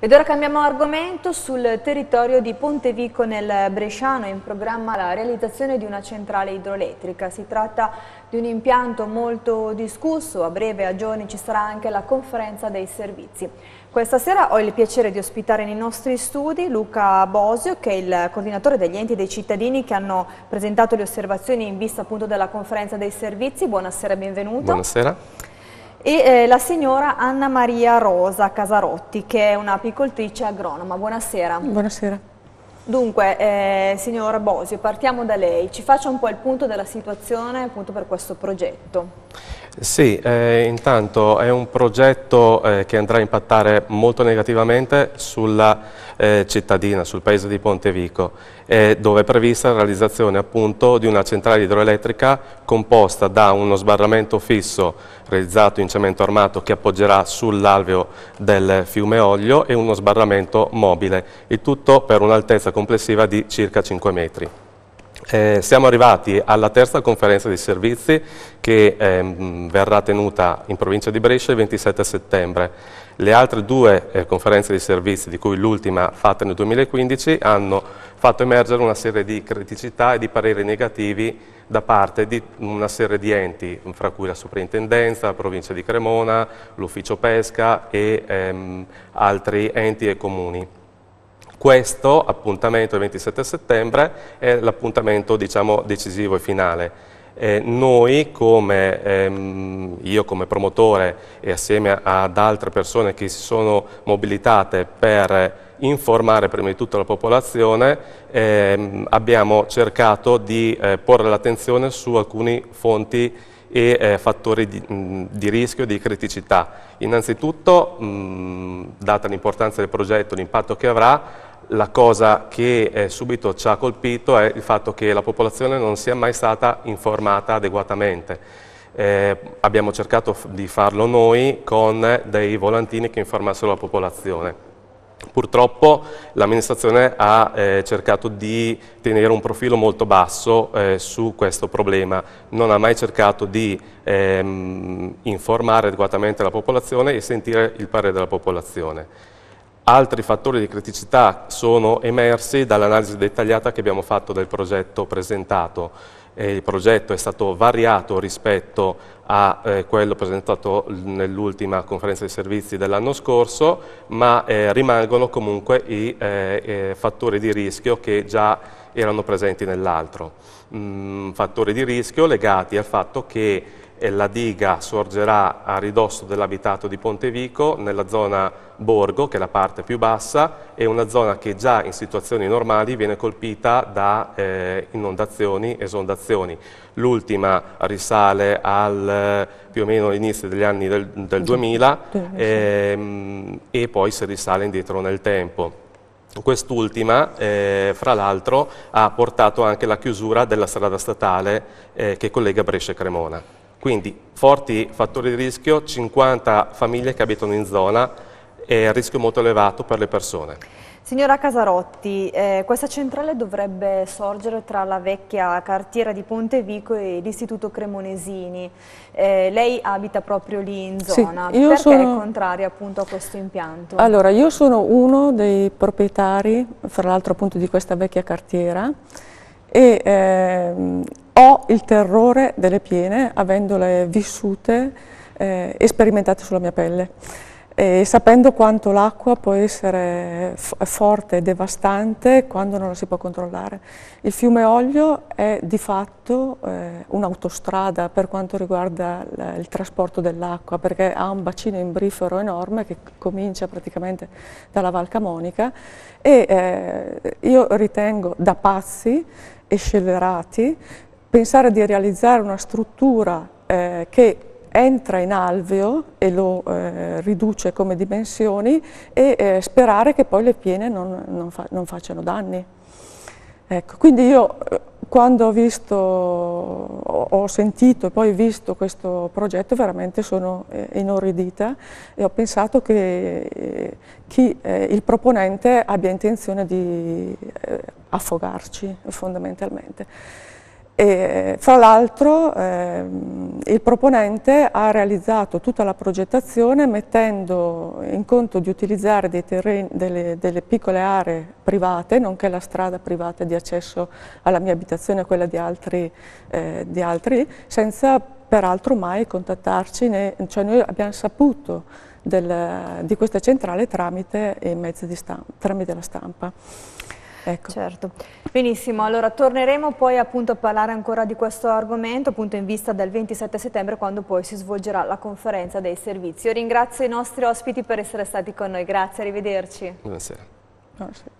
Ed ora cambiamo argomento sul territorio di Pontevico nel Bresciano, è in programma la realizzazione di una centrale idroelettrica. Si tratta di un impianto molto discusso, a breve a giorni ci sarà anche la conferenza dei servizi. Questa sera ho il piacere di ospitare nei nostri studi Luca Bosio che è il coordinatore degli enti dei cittadini che hanno presentato le osservazioni in vista appunto della conferenza dei servizi. Buonasera e benvenuto. Buonasera e eh, la signora Anna Maria Rosa Casarotti che è un'apicoltrice agronoma. Buonasera. Buonasera. Dunque, eh, signora Bosio, partiamo da lei. Ci faccia un po' il punto della situazione appunto per questo progetto. Sì, eh, intanto è un progetto eh, che andrà a impattare molto negativamente sulla eh, cittadina, sul paese di Pontevico, eh, dove è prevista la realizzazione appunto di una centrale idroelettrica composta da uno sbarramento fisso realizzato in cemento armato che appoggerà sull'alveo del fiume Oglio e uno sbarramento mobile, il tutto per un'altezza complessiva di circa 5 metri. Eh, siamo arrivati alla terza conferenza dei servizi che ehm, verrà tenuta in provincia di Brescia il 27 settembre. Le altre due eh, conferenze dei servizi, di cui l'ultima fatta nel 2015, hanno fatto emergere una serie di criticità e di pareri negativi da parte di una serie di enti, fra cui la Soprintendenza, la Provincia di Cremona, l'Ufficio Pesca e ehm, altri enti e comuni. Questo appuntamento del 27 settembre è l'appuntamento diciamo, decisivo e finale. Eh, noi come, ehm, io come promotore e assieme ad altre persone che si sono mobilitate per informare prima di tutto la popolazione, ehm, abbiamo cercato di eh, porre l'attenzione su alcune fonti e eh, fattori di, mh, di, rischio e di criticità. Innanzitutto, mh, data l'importanza del progetto, l'impatto che avrà, la cosa che eh, subito ci ha colpito è il fatto che la popolazione non sia mai stata informata adeguatamente. Eh, abbiamo cercato di farlo noi con dei volantini che informassero la popolazione. Purtroppo l'amministrazione ha eh, cercato di tenere un profilo molto basso eh, su questo problema, non ha mai cercato di ehm, informare adeguatamente la popolazione e sentire il parere della popolazione. Altri fattori di criticità sono emersi dall'analisi dettagliata che abbiamo fatto del progetto presentato. Eh, il progetto è stato variato rispetto a eh, quello presentato nell'ultima conferenza di servizi dell'anno scorso, ma eh, rimangono comunque i eh, eh, fattori di rischio che già erano presenti nell'altro. Mm, fattori di rischio legati al fatto che la diga sorgerà a ridosso dell'abitato di Pontevico, nella zona Borgo, che è la parte più bassa, è una zona che già in situazioni normali viene colpita da eh, inondazioni, esondazioni. L'ultima risale al più o meno all'inizio degli anni del, del 2000 ehm, e poi si risale indietro nel tempo. Quest'ultima, eh, fra l'altro, ha portato anche alla chiusura della strada statale eh, che collega Brescia e Cremona. Quindi forti fattori di rischio, 50 famiglie che abitano in zona e rischio molto elevato per le persone. Signora Casarotti, eh, questa centrale dovrebbe sorgere tra la vecchia cartiera di Ponte Vico e l'Istituto Cremonesini. Eh, lei abita proprio lì in zona, sì, io perché sono... è contraria appunto a questo impianto? Allora, io sono uno dei proprietari, fra l'altro appunto di questa vecchia cartiera, e ehm, ho il terrore delle piene avendole vissute eh, e sperimentate sulla mia pelle e sapendo quanto l'acqua può essere forte e devastante quando non la si può controllare. Il fiume Olio è di fatto eh, un'autostrada per quanto riguarda il trasporto dell'acqua, perché ha un bacino imbrifero enorme che comincia praticamente dalla Val Camonica e eh, io ritengo da pazzi e scellerati, pensare di realizzare una struttura eh, che entra in alveo e lo eh, riduce come dimensioni e eh, sperare che poi le piene non, non, fa, non facciano danni. Ecco, quindi io eh, quando ho visto, ho sentito e poi visto questo progetto veramente sono eh, inorridita e ho pensato che eh, chi, eh, il proponente abbia intenzione di affogarci fondamentalmente. E, fra l'altro ehm, il proponente ha realizzato tutta la progettazione mettendo in conto di utilizzare terreni, delle, delle, piccole aree private, nonché la strada privata di accesso alla mia abitazione e quella di altri, eh, di altri, senza peraltro mai contattarci, né, cioè noi abbiamo saputo del, di questa centrale tramite, tramite la stampa. Ecco. Certo. Benissimo, allora torneremo poi appunto a parlare ancora di questo argomento appunto in vista del 27 settembre quando poi si svolgerà la conferenza dei servizi. Io ringrazio i nostri ospiti per essere stati con noi, grazie, arrivederci. Buonasera. Buonasera.